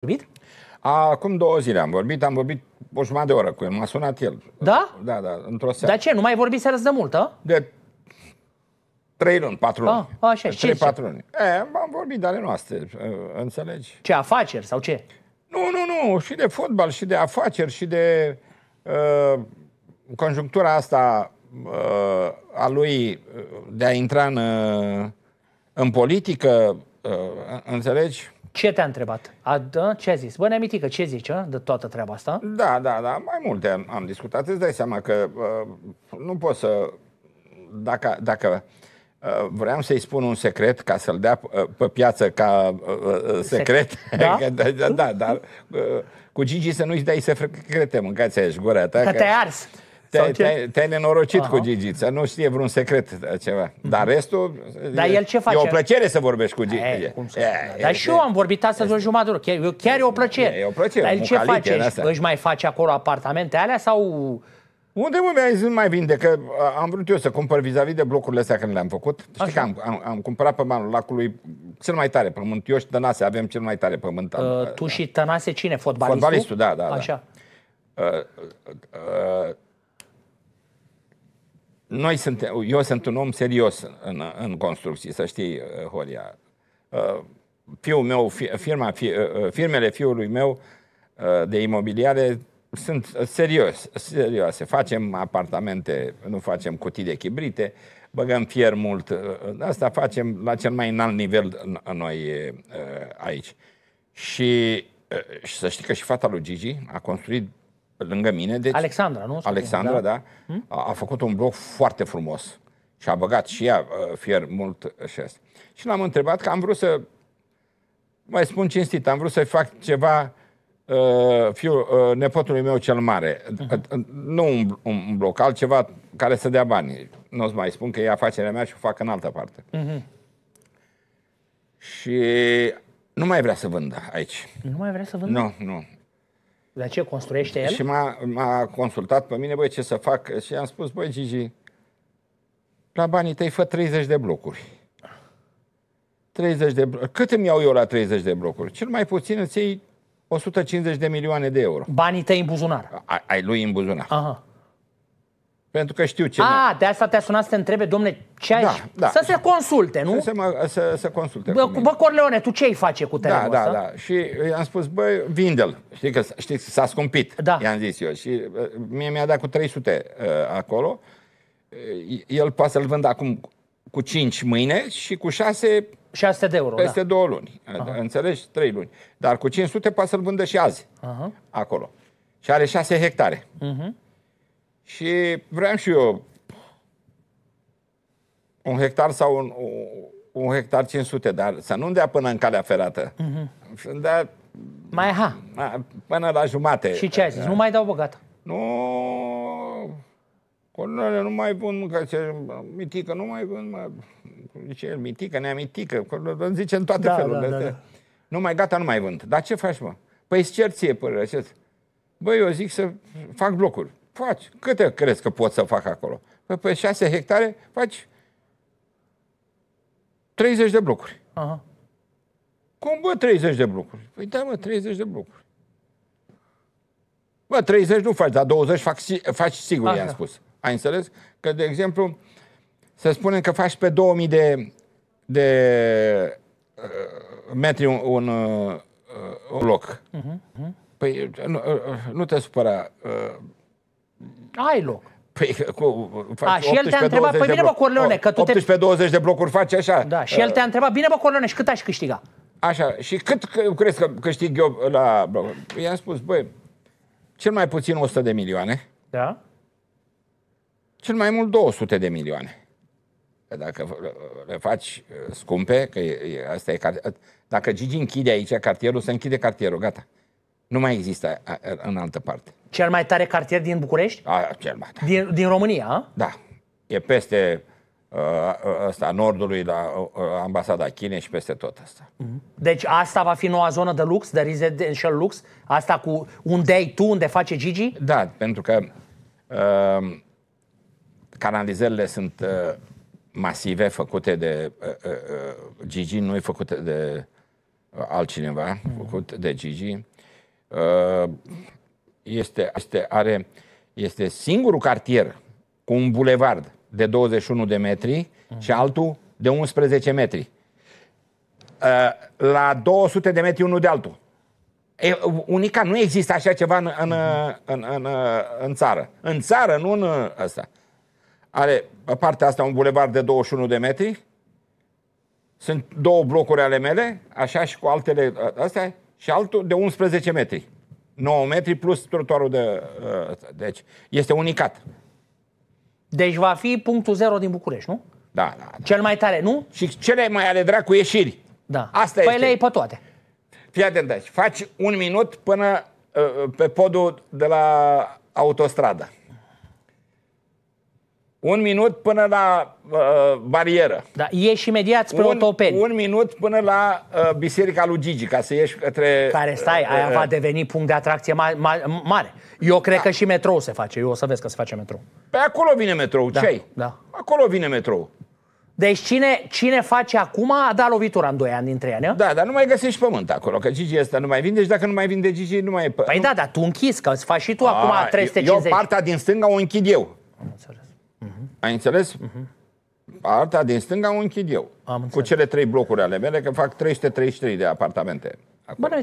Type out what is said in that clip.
vorbit? Acum două zile am vorbit, am vorbit o jumătate de oră cu el, m-a sunat el. Da? Da, da, într-o seară. Dar ce, nu mai vorbi să de mult, De trei luni, patru ah, luni. Ah, așa, de 3, patru luni. E, am vorbit de ale noastre, înțelegi? Ce, afaceri sau ce? Nu, nu, nu, și de fotbal, și de afaceri, și de uh, conjunctura asta uh, a lui de a intra în, uh, în politică, uh, înțelegi? Ce te-a întrebat? A, da, ce a zis? Bă, Neamitică, ce zici a, de toată treaba asta? Da, da, da, mai multe am, am discutat. Îți dai seama că uh, nu pot să... Dacă, dacă uh, vreau să-i spun un secret ca să-l dea uh, pe piață ca uh, uh secret, secret. Da? da? da, da, dar uh, cu Gigi să nu-i dai secrete, mâncați aici gura ta. Că, că te-ai ars. Te-ai, te te nenorocit Aha. cu Gigița, nu știe vreun secret uh, ceva. Mhm. Dar restul... Dar e, el ce face? E o plăcere să vorbești cu Gigița. da cum să e, e, Dar e, și eu am vorbit astăzi o jumătate de chiar, chiar e o plăcere. E, e o plăcere. Dar el ce face? Își, mai face acolo apartamente alea sau... Unde mă mi-ai zis mai vinde? Că uh, am vrut eu să cumpăr vis-a-vis -vis de blocurile astea când le-am făcut. Știi Așa. că am, am, am cumpărat pe malul lacului cel mai tare pământ. Eu și Tănase avem cel mai tare pământ. Uh, am, tu da. și Tănase cine? Fotbalistul? Fotbalistul, da, da. da. Așa. Da. Uh, uh, uh, noi suntem, eu sunt un om serios în, în construcții, să știi, Horia. Uh, fiul meu, firma, uh, uh, firmele fiului meu de imobiliare sunt serios, serioase. Facem apartamente, nu facem cutii de chibrite, băgăm fier mult. Asta facem la cel mai înalt nivel noi aici. Și, și să știi că și fata lui Gigi a construit lângă mine. Deci, Alexandra, nu? Alexandra, da. da a, a făcut un blog foarte frumos și a băgat și ea uh, fier mult și asta. Și l-am întrebat că am vrut să, mai spun cinstit, am vrut să fac ceva uh, fiul, uh, nepotului meu cel mare. Uh-huh. Nu un, un bloc, altceva care să dea bani. Nu-ți mai spun că e afacerea mea și o fac în altă parte. Uh-huh. Și nu mai vrea să vândă aici. Nu mai vrea să vândă? Nu, nu. Dar ce construiește el? Și m-a, m-a consultat pe mine, băi, ce să fac? Și am spus, băi, Gigi, la banii tăi fă 30 de blocuri. 30 de blocuri. Cât îmi iau eu la 30 de blocuri? Cel mai puțin îți iei 150 de milioane de euro. Banii tăi în buzunar. Ai lui în buzunar. Aha. Pentru că știu ce... A, de asta te-a sunat să te întrebe, domnule, ce ai... Da, da. Să se consulte, nu? Să, se, mă, să, să consulte bă, cu Bă, Corleone, tu ce-i face cu terenul Da, da ăsta? da, da. Și i-am spus, băi, vinde-l. Știi că știi, s-a scumpit, da. i-am zis eu. Și mie mi-a dat cu 300 uh, acolo. Uh, el poate să-l vândă acum cu 5 mâine și cu 6... 600 de euro, Peste da. două luni. Aha. Înțelegi? 3 luni. Dar cu 500 poate să-l vândă și azi. Aha. Acolo. Și are 6 hectare. Uh-huh. Și vreau și eu un hectar sau un, un, un hectar 500, dar să nu dea până în calea ferată. Mm-hmm. dea, mai ha. Până la jumate. Și ce ai zis? Da. Nu mai dau bogată. Nu... Cornele nu mai vând, că ce, mitică, nu mai vând, mă, zice el, mitică, neamitică, îmi zice în toate da, felurile. Da, da, da. Nu mai gata, nu mai vând. Dar ce faci, mă? Păi îți cer ție părere, ce Băi, eu zic să fac blocuri faci. Câte crezi că pot să fac acolo? Păi pe 6 hectare faci 30 de blocuri. Aha. Cum bă 30 de blocuri? Păi da mă, 30 de blocuri. Bă, 30 nu faci, dar 20 fac, faci sigur, i-am spus. Ai înțeles? Că, de exemplu, să spunem că faci pe 2000 de, de uh, metri un, un, uh, un loc. Uh-huh. Păi nu, uh, uh, nu te supăra. Uh, ai loc. Păi, cu, A, da, și el te-a întrebat, păi bine bă, Corleone, că tu 18 te... 20 de blocuri faci așa. Da, și el ă. te-a întrebat, bine bă, Corleone, și cât aș câștiga? Așa, și cât crezi că câștig eu la bloc? I-am spus, băi, cel mai puțin 100 de milioane. Da. Cel mai mult 200 de milioane. dacă le faci uh, scumpe, că e, asta e, dacă Gigi închide aici cartierul, se închide cartierul, gata. Nu mai există a, a, în altă parte. Cel mai tare cartier din București? A, cel mai tare. Din, din România, Da. E peste uh, uh, ăsta, nordului, la da, uh, ambasada Chinei și peste tot asta. Mhm. Deci asta va fi noua zonă de lux, de residential lux? Asta cu unde ai tu, unde face Gigi? Da, pentru că uh, canalizările sunt uh, masive, făcute de uh, uh, Gigi, nu e făcute de altcineva, mm. făcut de Gigi. Uh, este, este, are, este singurul cartier cu un bulevard de 21 de metri și altul de 11 metri. Uh, la 200 de metri unul de altul. E, unica, nu există așa ceva în, în, în, în, în țară. În țară, nu în ăsta. Are partea asta un bulevard de 21 de metri. Sunt două blocuri ale mele, așa și cu altele astea. Ă, și altul de 11 metri. 9 metri plus trotuarul de... Uh, deci este unicat. Deci va fi punctul zero din București, nu? Da, da. da. Cel mai tare, nu? Și cele mai ale dracu ieșiri. Da. Asta păi este. le pe toate. Fii atent deci, Faci un minut până uh, pe podul de la autostradă. Un minut până la uh, barieră. Da, ieși imediat spre un, Otopeni. Un minut până la uh, biserica lui Gigi, ca să ieși către... Care, uh, stai, uh, aia uh, va uh. deveni punct de atracție ma- ma- mare. Eu cred da. că și metrou se face. Eu o să vezi că se face metrou. Pe acolo vine metrou, da, ce Da. Acolo vine metrou. Deci cine, cine face acum a dat lovitura în 2 ani, în ani, Da, dar nu mai găsești pământ acolo, că Gigi ăsta nu mai vinde și dacă nu mai vinde Gigi, nu mai e pământ. Păi nu... da, dar tu închizi, că îți faci și tu a, acum 350. Eu, eu partea din stânga o închid eu. Am înțeles. Ai înțeles? Uh-huh. Mhm. Partea din stânga o închid eu. Am cu cele trei blocuri ale mele, că fac 333 de apartamente. Bă,